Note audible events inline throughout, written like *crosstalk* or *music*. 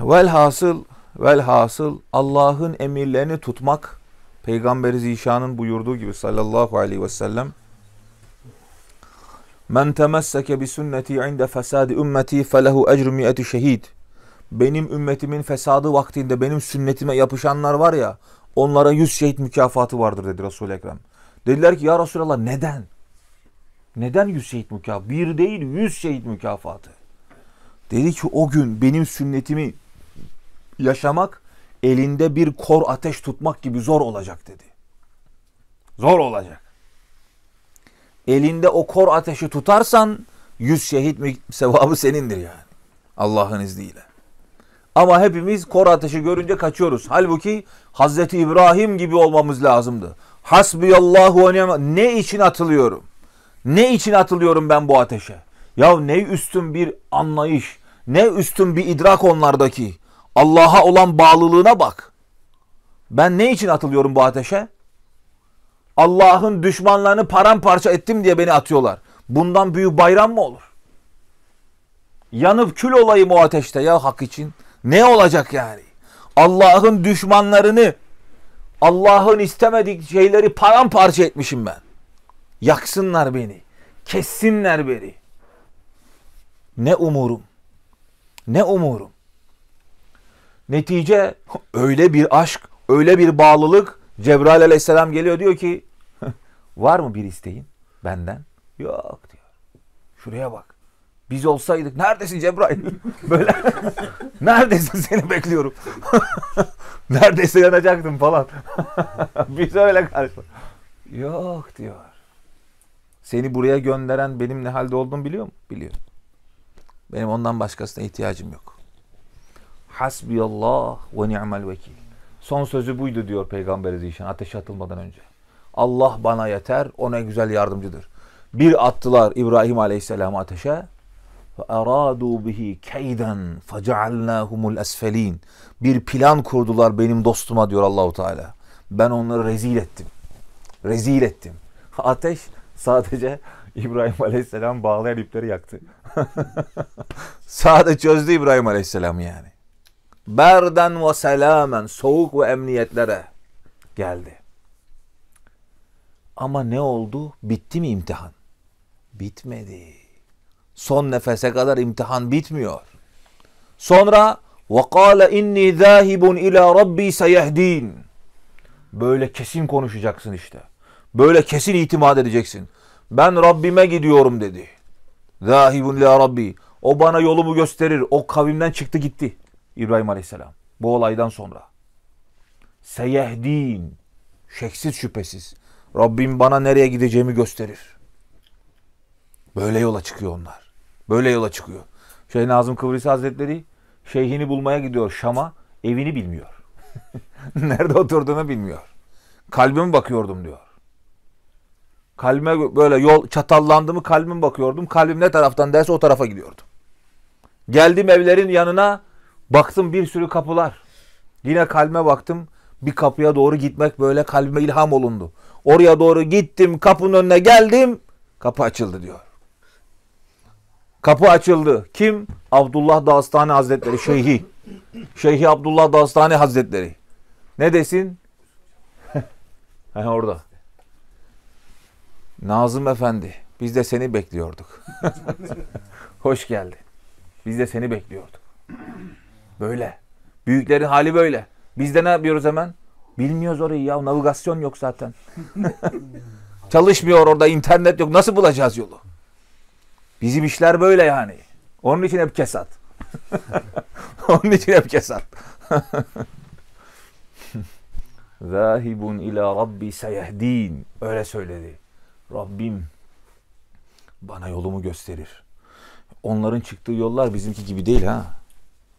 Velhasıl, velhasıl Allah'ın emirlerini tutmak, Peygamberi Zişan'ın buyurduğu gibi sallallahu aleyhi ve sellem, Men temesseke bi sünneti inde fesadi ümmeti felehu ecru mi'eti şehid. Benim ümmetimin fesadı vaktinde benim sünnetime yapışanlar var ya, onlara yüz şehit mükafatı vardır dedi Resul-i Ekrem. Dediler ki ya Resulallah neden? Neden yüz şehit mükafatı? Bir değil yüz şehit mükafatı. Dedi ki o gün benim sünnetimi yaşamak elinde bir kor ateş tutmak gibi zor olacak dedi. Zor olacak. Elinde o kor ateşi tutarsan yüz şehit mi *laughs* sevabı senindir yani. Allah'ın izniyle. Ama hepimiz kor ateşi görünce kaçıyoruz. Halbuki Hazreti İbrahim gibi olmamız lazımdı. Hasbiyallahu ve ni'me. Ne için atılıyorum? Ne için atılıyorum ben bu ateşe? Ya ne üstün bir anlayış, ne üstün bir idrak onlardaki. Allah'a olan bağlılığına bak. Ben ne için atılıyorum bu ateşe? Allah'ın düşmanlarını paramparça ettim diye beni atıyorlar. Bundan büyük bayram mı olur? Yanıp kül olayım o ateşte ya hak için. Ne olacak yani? Allah'ın düşmanlarını, Allah'ın istemedik şeyleri paramparça etmişim ben. Yaksınlar beni, kessinler beni. Ne umurum, ne umurum. Netice öyle bir aşk, öyle bir bağlılık. Cebrail aleyhisselam geliyor diyor ki var mı bir isteğin benden? Yok diyor. Şuraya bak. Biz olsaydık neredesin Cebrail? *laughs* Böyle *laughs* neredesin seni bekliyorum. *laughs* neredesin yanacaktım falan. Biz öyle karşı. Yok diyor. Seni buraya gönderen benim ne halde olduğumu biliyor mu? Biliyor. Benim ondan başkasına ihtiyacım yok. Hasbiyallah ve ni'mel vekil. Son sözü buydu diyor Peygamber Zişan ateşe atılmadan önce. Allah bana yeter, ona güzel yardımcıdır. Bir attılar İbrahim Aleyhisselam ateşe. فَاَرَادُوا بِهِ كَيْدًا فَجَعَلْنَاهُمُ الْاَسْفَل۪ينَ Bir plan kurdular benim dostuma diyor Allahu Teala. Ben onları rezil ettim. Rezil ettim. *laughs* Ateş sadece İbrahim Aleyhisselam bağlayan ipleri yaktı. *laughs* Sadece çözdü İbrahim Aleyhisselam yani berden ve selamen soğuk ve emniyetlere geldi. Ama ne oldu? Bitti mi imtihan? Bitmedi. Son nefese kadar imtihan bitmiyor. Sonra وَقَالَ اِنِّي ذَاهِبٌ اِلَى رَبِّي سَيَهْد۪ينَ Böyle kesin konuşacaksın işte. Böyle kesin itimat edeceksin. Ben Rabbime gidiyorum dedi. ذَاهِبٌ اِلَى رَبِّي O bana yolumu gösterir. O kavimden çıktı gitti. İbrahim Aleyhisselam. Bu olaydan sonra. Seyehdin. Şeksiz şüphesiz. Rabbim bana nereye gideceğimi gösterir. Böyle yola çıkıyor onlar. Böyle yola çıkıyor. Şeyh Nazım Kıbrıs Hazretleri şeyhini bulmaya gidiyor Şam'a. Evini bilmiyor. *laughs* Nerede oturduğunu bilmiyor. Kalbime bakıyordum diyor. Kalbime böyle yol çatallandı mı kalbime bakıyordum. Kalbim ne taraftan derse o tarafa gidiyordum. Geldim evlerin yanına Baktım bir sürü kapılar. Yine kalbime baktım. Bir kapıya doğru gitmek böyle kalbime ilham olundu. Oraya doğru gittim, kapının önüne geldim. Kapı açıldı diyor. Kapı açıldı. Kim? Abdullah Dağıstani Hazretleri, Şeyhi. Şeyhi Abdullah Dağıstani Hazretleri. Ne desin? *laughs* hani orada. Nazım Efendi, biz de seni bekliyorduk. *laughs* Hoş geldin. Biz de seni bekliyorduk. Böyle. Büyüklerin hali böyle. Biz de ne yapıyoruz hemen? Bilmiyoruz orayı ya. Navigasyon yok zaten. *laughs* Çalışmıyor orada internet yok. Nasıl bulacağız yolu? Bizim işler böyle yani. Onun için hep kesat. *laughs* Onun için hep kesat. *laughs* Zahibun ila Rabbi seyehdin. Öyle söyledi. Rabbim bana yolumu gösterir. Onların çıktığı yollar bizimki gibi değil ha.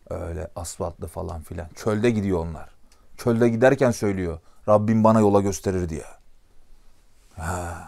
Öyle asfaltlı falan filan. Çölde gidiyor onlar. Çölde giderken söylüyor. Rabbim bana yola gösterir diye. Ha.